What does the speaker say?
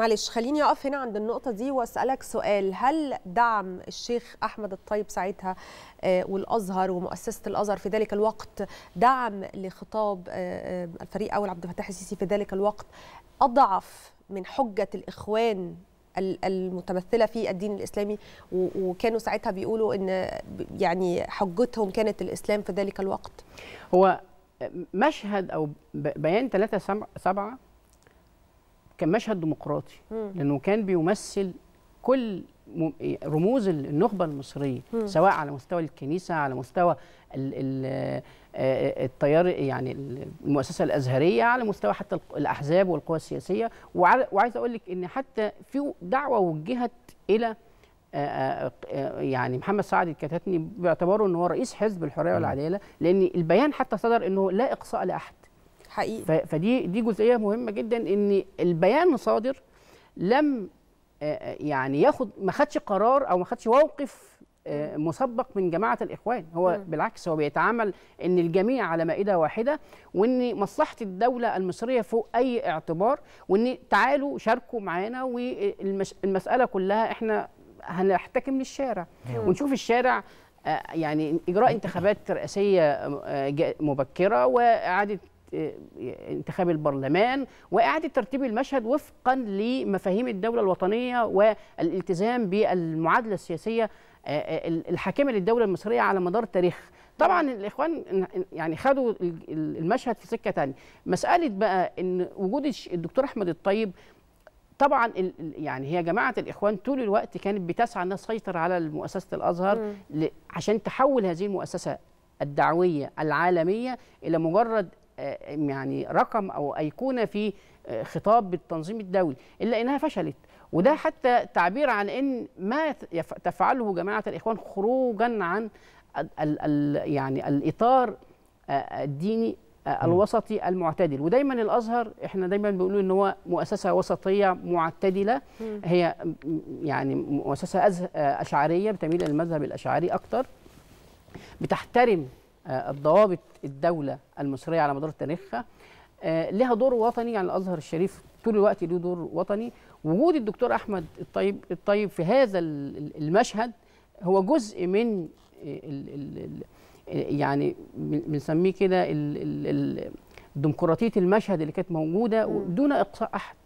معلش خليني اقف هنا عند النقطه دي واسالك سؤال هل دعم الشيخ احمد الطيب ساعتها آه، والازهر ومؤسسه الازهر في ذلك الوقت دعم لخطاب آه، آه، الفريق اول عبد الفتاح السيسي في ذلك الوقت اضعف من حجه الاخوان المتمثله في الدين الاسلامي وكانوا ساعتها بيقولوا ان يعني حجتهم كانت الاسلام في ذلك الوقت هو مشهد او بيان 3 7 كان مشهد ديمقراطي لانه كان بيمثل كل رموز النخبه المصريه سواء على مستوى الكنيسه على مستوى آه، آه، التيار يعني المؤسسه الازهريه على مستوى حتى الاحزاب والقوى السياسيه وعايز اقول لك ان حتى في دعوه وجهت الى آه، يعني محمد سعد الكتاتني باعتباره ان هو رئيس حزب الحريه والعداله لان البيان حتى صدر انه لا اقصاء لاحد حقيقي فدي دي جزئيه مهمه جدا ان البيان صادر لم يعني ياخد ما خدش قرار او ما خدش موقف مسبق من جماعه الاخوان هو م. بالعكس هو بيتعامل ان الجميع على مائده واحده وان مصلحه الدوله المصريه فوق اي اعتبار وان تعالوا شاركوا معانا والمساله كلها احنا هنحتكم للشارع م. ونشوف الشارع يعني اجراء انتخابات رئاسيه مبكره واعاده آه، انتخاب البرلمان وإعادة ترتيب المشهد وفقا لمفاهيم الدولة الوطنية والالتزام بالمعادلة السياسية آه، آه، الحاكمة للدولة المصرية على مدار التاريخ طبعا الاخوان يعني خدوا المشهد في سكه ثانيه مساله بقى ان وجود الدكتور احمد الطيب طبعا يعني هي جماعه الاخوان طول الوقت كانت بتسعى انها تسيطر على مؤسسه الازهر عشان تحول هذه المؤسسه الدعويه العالميه الى مجرد آه، يعني رقم او ايقونه في آه، خطاب التنظيم الدولي الا انها فشلت وده حتى تعبير عن ان ما تفعله جماعه الاخوان خروجا عن الـ الـ يعني الاطار آه، الديني الوسطي المعتدل ودايما الازهر احنا دايما بنقول ان هو مؤسسه وسطيه معتدله هي يعني مؤسسه اشعريه بتميل للمذهب الاشعري اكتر بتحترم آه، الضوابط الدوله المصريه على مدار تاريخها آه، لها دور وطني يعني الازهر الشريف طول الوقت له دور وطني وجود الدكتور احمد الطيب الطيب في هذا المشهد هو جزء من يعني بنسميه كده ديمقراطيه المشهد اللي كانت موجوده دون اقصاء احد